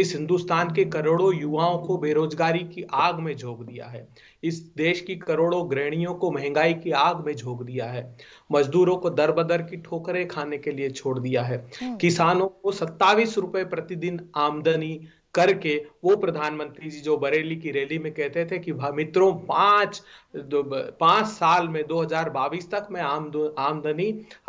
इस हिंदुस्तान के करोड़ों युवाओं को बेरोजगारी की आग में झोंक दिया है इस देश की करोड़ों गृहणियों को महंगाई की आग में झोंक दिया है मजदूरों को दर बदर की ठोकरें खाने के लिए छोड़ दिया है हम्म। किसानों को सत्तावीस रुपए प्रतिदिन आमदनी करके वो प्रधानमंत्री जी जो बरेली की रैली में कहते थे कि मित्रों पांच पांच साल में 2022 तक मैं आमद आमदनी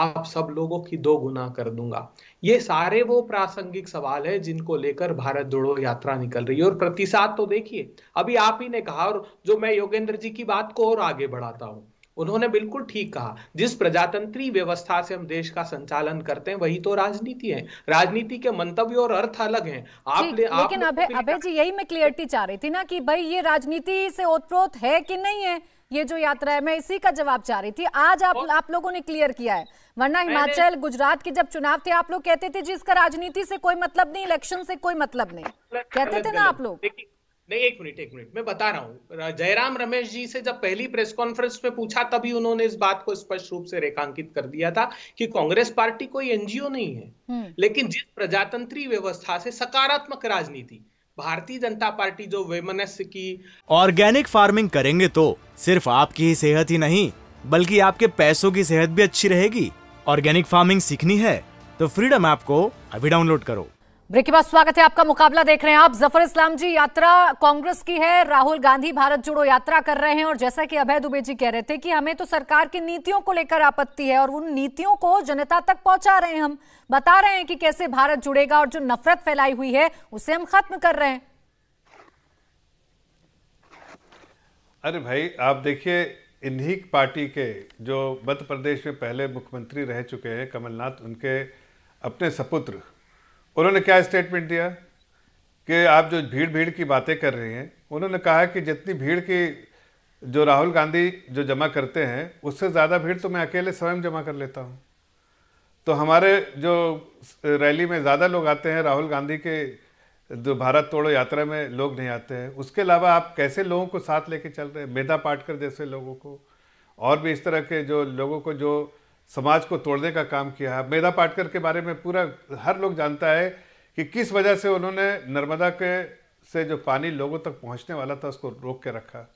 आप सब लोगों की दो गुना कर दूंगा ये सारे वो प्रासंगिक सवाल है जिनको लेकर भारत जोड़ो यात्रा निकल रही है और प्रतिसाद तो देखिए अभी आप ही ने कहा और जो मैं योगेंद्र जी की बात को और आगे बढ़ाता हूं उन्होंने बिल्कुल ठीक कहा जिस प्रजातंत्री व्यवस्था से हम देश का संचालन करते हैं वही तो राजनीति है राजनीति के मंतव्य और अर्थ अलग हैं आप ले, आप लेकिन अभय अभय जी यही मैं क्लियरिटी चाह रही थी ना कि भाई ये राजनीति से ओतप्रोत है कि नहीं है ये जो यात्रा है मैं इसी का जवाब चाह रही थी आज आप और, आप लोगों ने क्लियर किया है वरना हिमाचल गुजरात के जब चुनाव थे आप लोग कहते थे जिसका राजनीति से कोई मतलब नहीं इलेक्शन से कोई मतलब नहीं कहते थे ना आप लोग नहीं एक मिनट एक मिनट मैं बता रहा हूँ जयराम रमेश जी से जब पहली प्रेस कॉन्फ्रेंस में पूछा तभी उन्होंने इस बात को स्पष्ट रूप से रेखांकित कर दिया था कि कांग्रेस पार्टी कोई एनजीओ नहीं है हम्म। लेकिन जिस प्रजातंत्री व्यवस्था से सकारात्मक राजनीति भारतीय जनता पार्टी जो वेमनस्य की ऑर्गेनिक फार्मिंग करेंगे तो सिर्फ आपकी ही सेहत ही नहीं बल्कि आपके पैसों की सेहत भी अच्छी रहेगी ऑर्गेनिक फार्मिंग सीखनी है तो फ्रीडम ऐप को अभी डाउनलोड करो ब्रेक के बाद स्वागत है आपका मुकाबला देख रहे हैं आप जफर इस्लाम जी यात्रा कांग्रेस की है राहुल गांधी भारत जोड़ो यात्रा कर रहे हैं और जैसा कि अभय दुबे जी कह रहे थे कि हमें तो सरकार की नीतियों को लेकर आपत्ति है और उन नीतियों को जनता तक पहुंचा रहे हैं हम बता रहे हैं कि कैसे भारत जुड़ेगा और जो नफरत फैलाई हुई है उसे हम खत्म कर रहे हैं अरे भाई आप देखिए इन्हीं पार्टी के जो मध्य प्रदेश में पहले मुख्यमंत्री रह चुके हैं कमलनाथ उनके अपने सपुत्र उन्होंने क्या स्टेटमेंट दिया कि आप जो भीड़ भीड़ की बातें कर रही हैं उन्होंने कहा कि जितनी भीड़ की जो राहुल गांधी जो जमा करते हैं उससे ज़्यादा भीड़ तो मैं अकेले स्वयं जमा कर लेता हूँ तो हमारे जो रैली में ज़्यादा लोग आते हैं राहुल गांधी के जो भारत तोड़ो यात्रा में लोग नहीं आते हैं उसके अलावा आप कैसे लोगों को साथ लेके चल रहे हैं मेधा पाटकर जैसे लोगों को और भी इस तरह के जो लोगों को जो समाज को तोड़ने का काम किया मेधा पाटकर के बारे में पूरा हर लोग जानता है कि किस वजह से उन्होंने नर्मदा के से जो पानी लोगों तक पहुंचने वाला था उसको रोक के रखा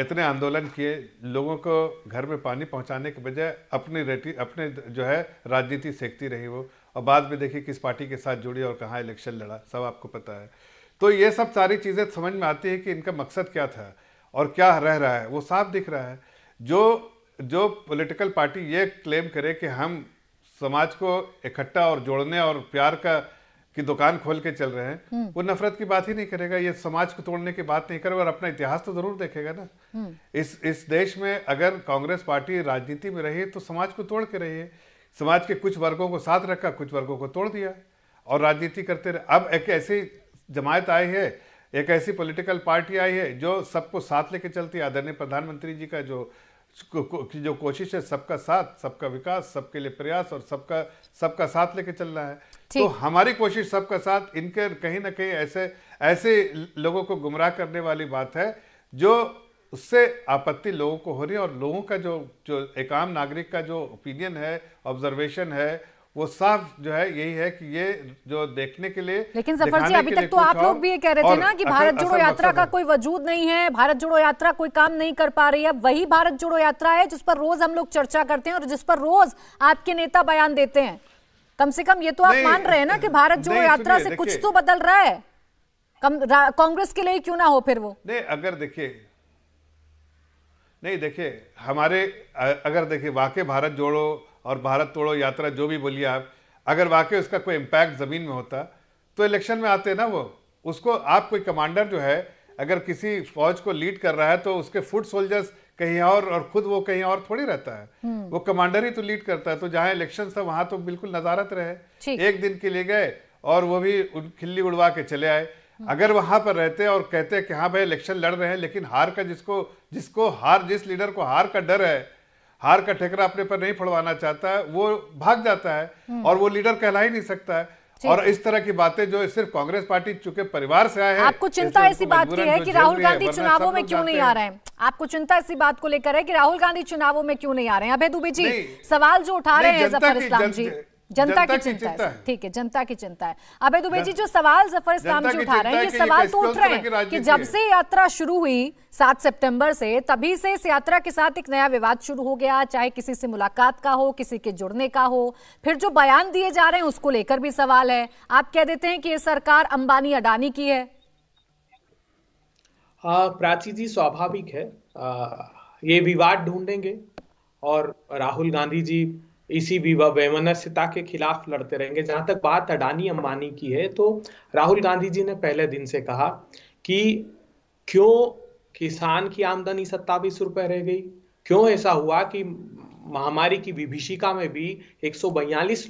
इतने आंदोलन किए लोगों को घर में पानी पहुंचाने के बजाय अपनी रेटी अपने जो है राजनीति सेकती रही वो और बाद में देखिए किस पार्टी के साथ जुड़ी और कहाँ इलेक्शन लड़ा सब आपको पता है तो ये सब सारी चीज़ें समझ में आती है कि इनका मकसद क्या था और क्या रह रहा है वो साफ दिख रहा है जो जो पॉलिटिकल पार्टी ये क्लेम करे कि हम समाज को इकट्ठा और जोड़ने और प्यार का की दुकान खोल के चल रहे हैं हम्म। वो नफरत की बात ही नहीं करेगा ये समाज को तोड़ने की बात नहीं करेगा और अपना इतिहास तो जरूर देखेगा ना हम्म। इस इस देश में अगर कांग्रेस पार्टी राजनीति में रही तो समाज को तोड़ के रही है समाज के कुछ वर्गों को साथ रखा कुछ वर्गों को तोड़ दिया और राजनीति करते रहे अब एक ऐसी जमायत आई है एक ऐसी पॉलिटिकल पार्टी आई है जो सबको साथ लेके चलती है आदरणीय प्रधानमंत्री जी का जो की जो कोशिश है सबका साथ सबका विकास सबके लिए प्रयास और सबका सबका साथ लेके चलना है तो हमारी कोशिश सबका साथ इनके कहीं ना कहीं ऐसे ऐसे लोगों को गुमराह करने वाली बात है जो उससे आपत्ति लोगों को हो रही है और लोगों का जो जो एक आम नागरिक का जो ओपिनियन है ऑब्जर्वेशन है वो साफ जो है यही है कि ये जो देखने के लिए लेकिन सफर जी अभी तक तो आप लोग भी ये कह रहे थे ना कि भारत जोड़ो यात्रा का कोई वजूद नहीं है भारत जोड़ो यात्रा कोई काम नहीं कर पा रही है वही भारत जोड़ो यात्रा है जिस पर रोज हम लोग चर्चा करते हैं और जिस पर रोज आपके नेता बयान देते हैं कम से कम ये तो आप मान रहे हैं ना कि भारत जोड़ो यात्रा से कुछ तो बदल रहा है कांग्रेस के लिए क्यों ना हो फिर वो नहीं अगर देखिए नहीं देखिए हमारे अगर देखिए वाकई भारत जोड़ो और भारत तोड़ो यात्रा जो भी बोलिए आप अगर वाकई उसका कोई इम्पैक्ट ज़मीन में होता तो इलेक्शन में आते ना वो उसको आप कोई कमांडर जो है अगर किसी फौज को लीड कर रहा है तो उसके फुट सोल्जर्स कहीं और और खुद वो कहीं और थोड़ी रहता है हम्म। वो कमांडर ही तो लीड करता है तो जहाँ इलेक्शन था वहां तो बिल्कुल नजारत रहे एक दिन के लिए गए और वो भी खिल्ली उड़वा के चले आए हम्म। अगर वहां पर रहते और कहते कि हाँ भाई इलेक्शन लड़ रहे हैं लेकिन हार का जिसको जिसको हार जिस लीडर को हार का डर है हार का ठेकरा अपने पर नहीं फड़वाना चाहता है वो भाग जाता है हम्म। और वो लीडर कहला ही नहीं सकता है और इस तरह की बातें जो सिर्फ कांग्रेस पार्टी चुके परिवार से आए हैं आपको चिंता इसी बात की है कि राहुल गांधी चुनावों में क्यों नहीं आ रहे हैं आपको चिंता इसी बात को लेकर है कि राहुल गांधी चुनावों में क्यों नहीं आ रहे हैं अभय दुबे जी सवाल जो उठा रहे हैं जफर इस्लाम जी जनता की चिंता है ठीक है जनता की चिंता है अबे दुबे जी जो सवाल जफर इस्लाम जी उठा रहे हैं ये सवाल तो उठ रहे हैं कि जब से यात्रा शुरू हुई सात सितंबर से तभी से इस यात्रा के साथ एक नया विवाद शुरू हो गया चाहे किसी से मुलाकात का हो किसी के जुड़ने का हो फिर जो बयान दिए जा रहे हैं उसको लेकर भी सवाल है आप कह देते हैं कि ये सरकार अंबानी अडानी की है प्राची जी स्वाभाविक है ये विवाद ढूंढेंगे और राहुल गांधी जी इसी विवा वैमनस्यता के खिलाफ लड़ते रहेंगे जहां तक बात अडानी अंबानी की है तो राहुल गांधी जी ने पहले दिन से कहा कि क्यों किसान की आमदनी सत्तावीस रुपए रह गई क्यों ऐसा हुआ कि महामारी की विभीषिका में भी एक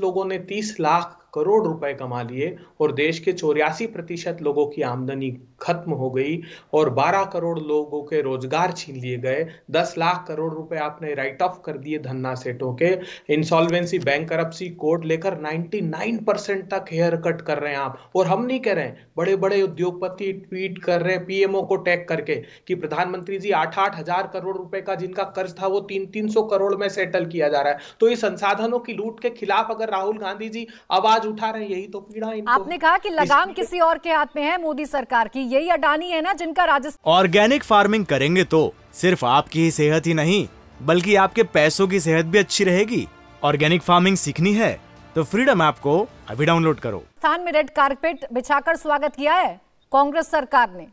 लोगों ने 30 लाख करोड़ रुपए कमा लिए और देश के चौरासी प्रतिशत लोगों की आमदनी खत्म हो गई और 12 करोड़ लोगों के रोजगार छीन लिए गए 10 लाख करोड़ रुपए आपने राइट ऑफ कर दिए धन्ना सेठों के इंसॉल्वेंसी बैंक करप्सी कोड लेकर 99 परसेंट तक हेयर कट कर रहे हैं आप और हम नहीं कह रहे हैं बड़े बड़े उद्योगपति ट्वीट कर रहे हैं पीएमओ को टैग करके कि प्रधानमंत्री जी आठ आठ हजार करोड़ रुपए का जिनका कर्ज था वो तीन तीन सौ करोड़ में सेटल किया जा रहा है तो ये संसाधनों की लूट के खिलाफ अगर राहुल गांधी जी आवाज उठा रहे हैं यही तो पीड़ा आपने कहा कि लगाम किसी और के हाथ में है मोदी सरकार की यही अडानी है ना जिनका राजस्थान ऑर्गेनिक फार्मिंग करेंगे तो सिर्फ आपकी ही सेहत ही नहीं बल्कि आपके पैसों की सेहत भी अच्छी रहेगी ऑर्गेनिक फार्मिंग सीखनी है तो फ्रीडम ऐप को अभी डाउनलोड करो स्थान में रेड कार्पेट बिछाकर स्वागत किया है कांग्रेस सरकार ने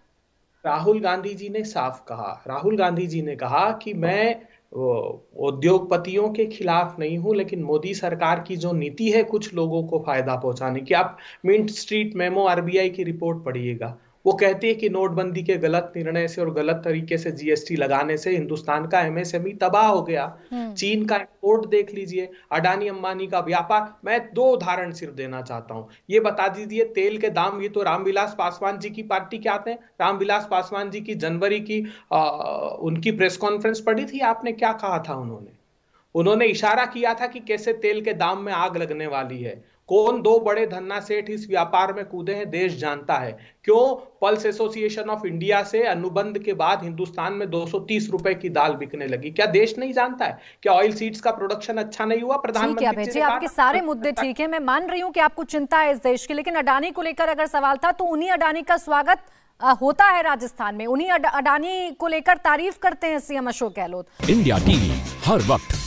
राहुल गांधी जी ने साफ कहा राहुल गांधी जी ने कहा कि मैं उद्योगपतियों के खिलाफ नहीं हूं लेकिन मोदी सरकार की जो नीति है कुछ लोगों को फायदा पहुंचाने की आप मिंट स्ट्रीट मेमो आरबीआई की रिपोर्ट पढ़िएगा वो कहती है कि नोटबंदी के गलत निर्णय से और गलत तरीके से जीएसटी लगाने से हिंदुस्तान का एमएसएमई e तबाह हो गया हम्म। चीन का इम्पोर्ट देख लीजिए अडानी अंबानी का व्यापार मैं दो उदाहरण सिर्फ देना चाहता हूँ ये बता दीजिए तेल के दाम ये तो रामविलास पासवान जी की पार्टी के आते हैं रामविलास पासवान जी की जनवरी की आ, उनकी प्रेस कॉन्फ्रेंस पड़ी थी आपने क्या कहा था उन्होंने उन्होंने इशारा किया था कि कैसे तेल के दाम में आग लगने वाली है कौन दो बड़े धन्ना सेठ इस व्यापार में कूदे हैं देश जानता है क्यों पल्स एसोसिएशन ऑफ इंडिया से अनुबंध के बाद हिंदुस्तान में 230 रुपए की दाल बिकने लगी क्या देश नहीं जानता है क्या ऑयल सीड्स का प्रोडक्शन अच्छा नहीं हुआ प्रधानमंत्री आपके सारे मुद्दे ठीक है मैं मान रही हूँ की आपको चिंता है इस देश की लेकिन अडानी को लेकर अगर सवाल था तो उन्हीं अडानी का स्वागत होता है राजस्थान में उन्हीं अडानी को लेकर तारीफ करते हैं CM Ashok Gehlot India TV हर वक्त